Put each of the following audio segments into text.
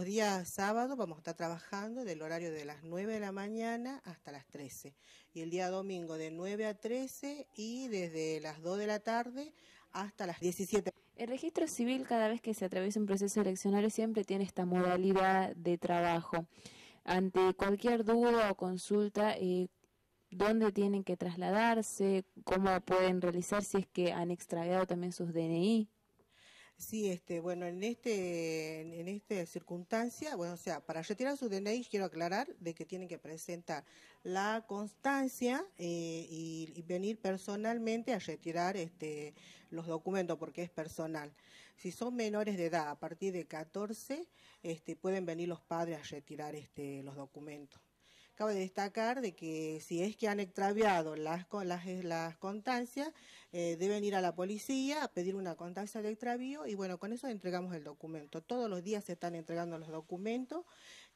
Los días sábados vamos a estar trabajando del horario de las 9 de la mañana hasta las 13. Y el día domingo de 9 a 13 y desde las 2 de la tarde hasta las 17. El registro civil cada vez que se atraviesa un proceso eleccionario siempre tiene esta modalidad de trabajo. Ante cualquier duda o consulta, eh, dónde tienen que trasladarse, cómo pueden realizar si es que han extraviado también sus DNI. Sí, este, bueno, en este, en esta circunstancia, bueno, o sea, para retirar su DNI quiero aclarar de que tienen que presentar la constancia eh, y, venir personalmente a retirar este, los documentos porque es personal. Si son menores de edad, a partir de 14, este, pueden venir los padres a retirar este, los documentos de destacar de que si es que han extraviado las, las, eh, las constancias, eh, deben ir a la policía a pedir una constancia de extravío y bueno, con eso entregamos el documento. Todos los días se están entregando los documentos,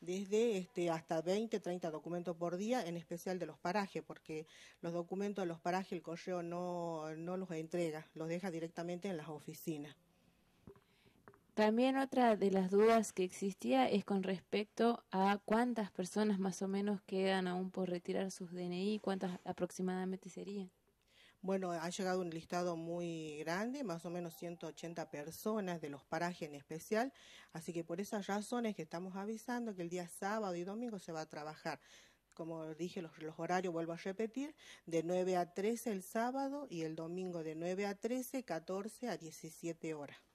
desde este, hasta 20, 30 documentos por día, en especial de los parajes, porque los documentos de los parajes el correo no los entrega, los deja directamente en las oficinas. También otra de las dudas que existía es con respecto a cuántas personas más o menos quedan aún por retirar sus DNI, cuántas aproximadamente serían. Bueno, ha llegado un listado muy grande, más o menos 180 personas de los parajes en especial, así que por esas razones que estamos avisando que el día sábado y domingo se va a trabajar. Como dije, los, los horarios, vuelvo a repetir, de 9 a 13 el sábado y el domingo de 9 a 13, 14 a 17 horas.